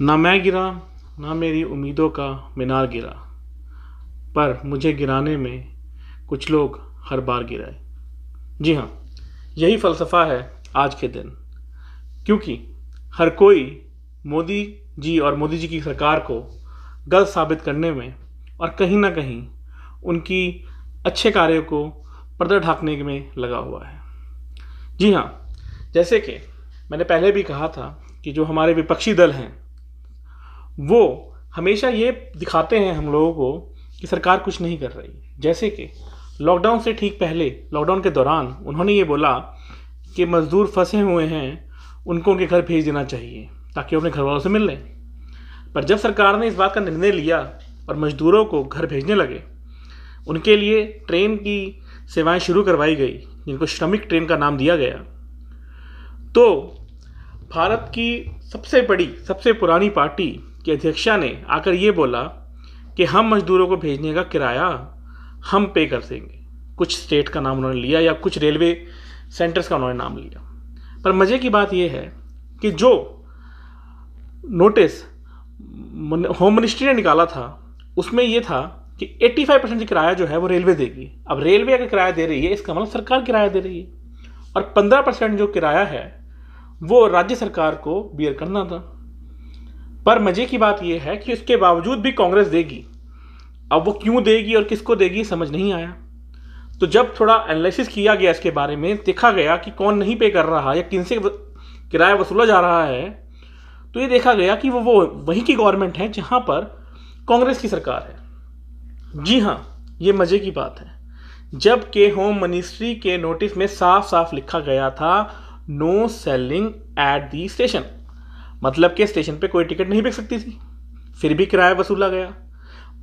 ना मैं गिरा ना मेरी उम्मीदों का मीनार गिरा पर मुझे गिराने में कुछ लोग हर बार गिराए जी हाँ यही फ़लसफ़ा है आज के दिन क्योंकि हर कोई मोदी जी और मोदी जी की सरकार को गलत साबित करने में और कहीं ना कहीं उनकी अच्छे कार्यों को पर्दा ढाकने में लगा हुआ है जी हाँ जैसे कि मैंने पहले भी कहा था कि जो हमारे विपक्षी दल हैं वो हमेशा ये दिखाते हैं हम लोगों को कि सरकार कुछ नहीं कर रही जैसे कि लॉकडाउन से ठीक पहले लॉकडाउन के दौरान उन्होंने ये बोला कि मज़दूर फंसे हुए हैं उनको उनके घर भेज देना चाहिए ताकि अपने घर वालों से मिल लें पर जब सरकार ने इस बात का निर्णय लिया और मज़दूरों को घर भेजने लगे उनके लिए ट्रेन की सेवाएं शुरू करवाई गई जिनको श्रमिक ट्रेन का नाम दिया गया तो भारत की सबसे बड़ी सबसे पुरानी पार्टी की अध्यक्षा ने आकर ये बोला कि हम मजदूरों को भेजने का किराया हम पे कर देंगे कुछ स्टेट का नाम उन्होंने लिया या कुछ रेलवे सेंटर्स का उन्होंने नाम लिया पर मज़े की बात यह है कि जो नोटिस होम मिनिस्ट्री ने निकाला था उसमें यह था कि 85 परसेंट किराया जो है वो रेलवे देगी अब रेलवे अगर किराया दे रही है इसका मतलब सरकार किराया दे रही है और 15 परसेंट जो किराया है वो राज्य सरकार को बियर करना था पर मजे की बात यह है कि उसके बावजूद भी कांग्रेस देगी अब वो क्यों देगी और किसको देगी समझ नहीं आया तो जब थोड़ा एनालिसिस किया गया इसके बारे में देखा गया कि कौन नहीं पे कर रहा या किन से किराया वसूला जा रहा है तो ये देखा गया कि वो वो वहीं की गवर्नमेंट है जहाँ पर कांग्रेस की सरकार है जी हाँ ये मज़े की बात है जब के होम मिनिस्ट्री के नोटिस में साफ साफ लिखा गया था no selling at the station मतलब कि स्टेशन पे कोई टिकट नहीं बिक सकती थी फिर भी किराया वसूला गया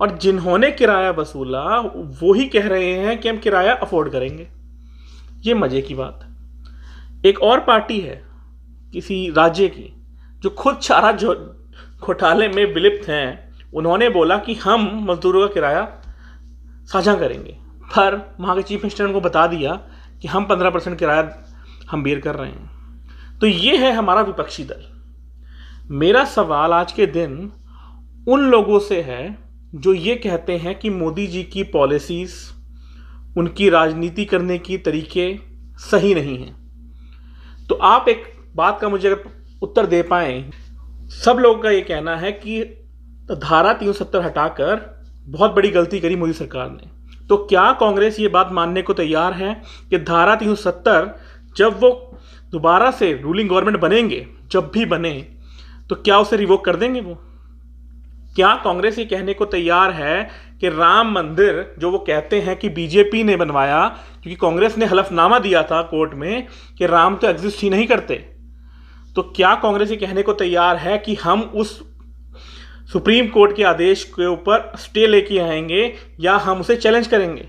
और जिन्होंने किराया वसूला वो ही कह रहे हैं कि हम किराया अफोर्ड करेंगे ये मज़े की बात एक और पार्टी है किसी राज्य की जो खुद चारा जो घोटाले में विलिप्त हैं उन्होंने बोला कि हम मजदूरों का किराया साझा करेंगे पर वहाँ के चीफ मिनिस्टर ने उनको बता दिया कि हम पंद्रह परसेंट किराया हम बेर कर रहे हैं तो ये है हमारा विपक्षी दल मेरा सवाल आज के दिन उन लोगों से है जो ये कहते हैं कि मोदी जी की पॉलिसीज़ उनकी राजनीति करने की तरीके सही नहीं हैं तो आप एक बात का मुझे अगर उत्तर दे पाए सब लोगों का ये कहना है कि धारा तीन सत्तर हटाकर बहुत बड़ी गलती करी मोदी सरकार ने तो क्या कांग्रेस ये बात मानने को तैयार है कि धारा तीन सत्तर जब वो दोबारा से रूलिंग गवर्नमेंट बनेंगे जब भी बने तो क्या उसे रिवोक कर देंगे वो क्या कांग्रेस ये कहने को तैयार है कि राम मंदिर जो वो कहते हैं कि बीजेपी ने बनवाया क्योंकि कांग्रेस ने हलफनामा दिया था कोर्ट में कि राम तो एग्जिस्ट ही नहीं करते तो क्या कांग्रेस ये कहने को तैयार है कि हम उस सुप्रीम कोर्ट के आदेश के ऊपर स्टे लेके आएंगे या हम उसे चैलेंज करेंगे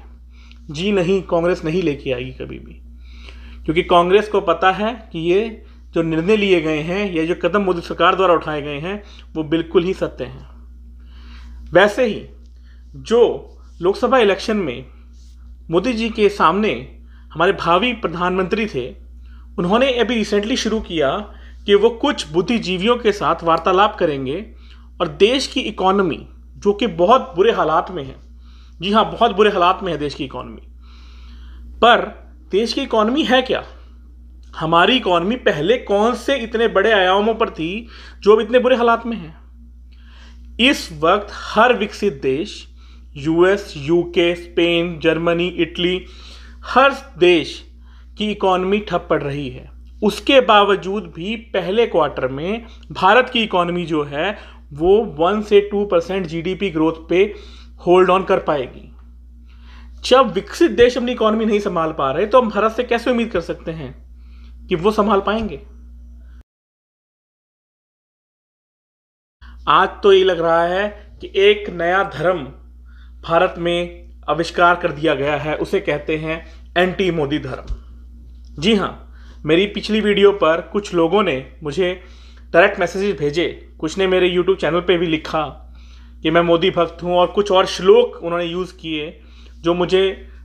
जी नहीं कांग्रेस नहीं लेके आएगी कभी भी क्योंकि कांग्रेस को पता है कि ये जो निर्णय लिए गए हैं या जो कदम मोदी सरकार द्वारा उठाए गए हैं वो बिल्कुल ही सत्य हैं वैसे ही जो लोकसभा इलेक्शन में मोदी जी के सामने हमारे भावी प्रधानमंत्री थे उन्होंने अभी रिसेंटली शुरू किया कि वो कुछ बुद्धिजीवियों के साथ वार्तालाप करेंगे और देश की इकोनॉमी जो कि बहुत बुरे हालात में है जी हाँ बहुत बुरे हालात में है देश की इकोनॉमी पर देश की इकोनॉमी है क्या हमारी इकॉनमी पहले कौन से इतने बड़े आयामों पर थी जो अब इतने बुरे हालात में है इस वक्त हर विकसित देश US UK Spain Germany Italy हर देश की इकॉनमी ठप पड़ रही है उसके बावजूद भी पहले क्वार्टर में भारत की इकॉनमी जो है वो वन से टू परसेंट जी ग्रोथ पे होल्ड ऑन कर पाएगी जब विकसित देश अपनी इकॉनमी नहीं संभाल पा रहे तो हम भारत से कैसे उम्मीद कर सकते हैं कि वो संभाल पाएंगे आज तो ये लग रहा है कि एक नया धर्म भारत में आविष्कार कर दिया गया है उसे कहते हैं एंटी मोदी धर्म जी हाँ मेरी पिछली वीडियो पर कुछ लोगों ने मुझे डायरेक्ट मैसेजेस भेजे कुछ ने मेरे यूट्यूब चैनल पे भी लिखा कि मैं मोदी भक्त हूँ और कुछ और श्लोक उन्होंने यूज़ किए जो मुझे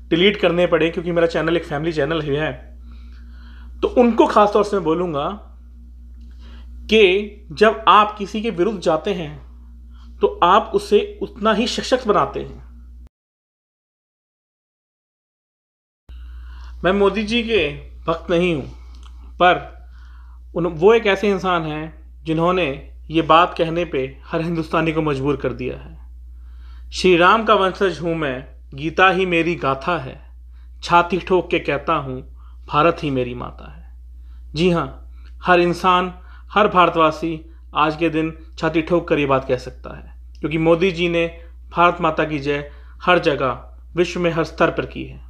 डिलीट करने पड़े क्योंकि मेरा चैनल एक फैमिली चैनल है तो उनको खासतौर से मैं बोलूँगा कि जब आप किसी के विरुद्ध जाते हैं तो आप उसे उतना ही सशक्त बनाते हैं मैं मोदी जी के भक्त नहीं हूँ पर उन वो एक ऐसे इंसान हैं जिन्होंने ये बात कहने पे हर हिंदुस्तानी को मजबूर कर दिया है श्री राम का वंशज हूँ मैं गीता ही मेरी गाथा है छाती ठोक के कहता हूँ भारत ही मेरी माता है जी हाँ हर इंसान हर भारतवासी आज के दिन छाती ठोक कर ये बात कह सकता है क्योंकि मोदी जी ने भारत माता की जय हर जगह विश्व में हर स्तर पर की है